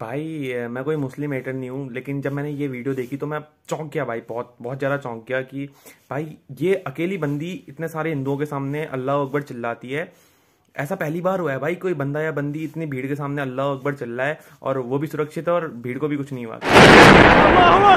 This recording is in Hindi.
भाई मैं कोई मुस्लिम हेटर नहीं हूँ लेकिन जब मैंने ये वीडियो देखी तो मैं चौंक गया भाई बहुत बहुत ज़्यादा चौंक गया कि भाई ये अकेली बंदी इतने सारे हिंदुओं के सामने अल्लाह अकबर चिल्लाती है ऐसा पहली बार हुआ है भाई कोई बंदा या बंदी इतनी भीड़ के सामने अल्लाह अकबर चिल्ला है और वो भी सुरक्षित है और भीड़ को भी कुछ नहीं हुआ